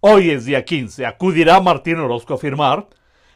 Hoy es día 15. ¿Acudirá Martín Orozco a firmar?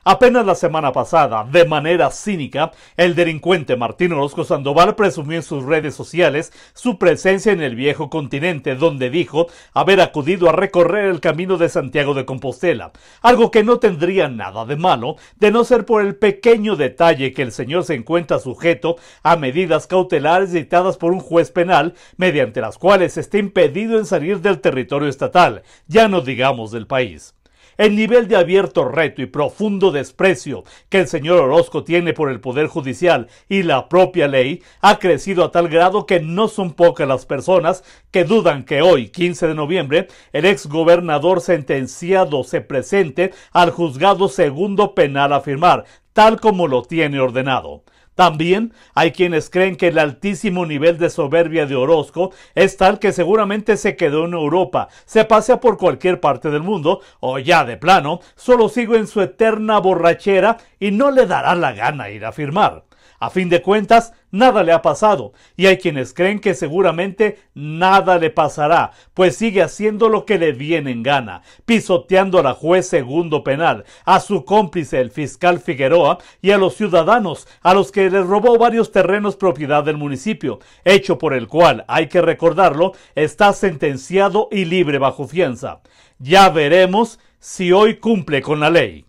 Apenas la semana pasada, de manera cínica, el delincuente Martín Orozco Sandoval presumió en sus redes sociales su presencia en el viejo continente, donde dijo haber acudido a recorrer el camino de Santiago de Compostela, algo que no tendría nada de malo, de no ser por el pequeño detalle que el señor se encuentra sujeto a medidas cautelares dictadas por un juez penal, mediante las cuales está impedido en salir del territorio estatal, ya no digamos del país. El nivel de abierto reto y profundo desprecio que el señor Orozco tiene por el Poder Judicial y la propia ley ha crecido a tal grado que no son pocas las personas que dudan que hoy, 15 de noviembre, el ex gobernador sentenciado se presente al juzgado segundo penal a firmar, tal como lo tiene ordenado. También hay quienes creen que el altísimo nivel de soberbia de Orozco es tal que seguramente se quedó en Europa, se pasea por cualquier parte del mundo, o ya de plano, solo sigue en su eterna borrachera y no le dará la gana ir a firmar. A fin de cuentas, nada le ha pasado, y hay quienes creen que seguramente nada le pasará, pues sigue haciendo lo que le viene en gana, pisoteando a la juez segundo penal, a su cómplice el fiscal Figueroa y a los ciudadanos, a los que les robó varios terrenos propiedad del municipio, hecho por el cual, hay que recordarlo, está sentenciado y libre bajo fianza. Ya veremos si hoy cumple con la ley.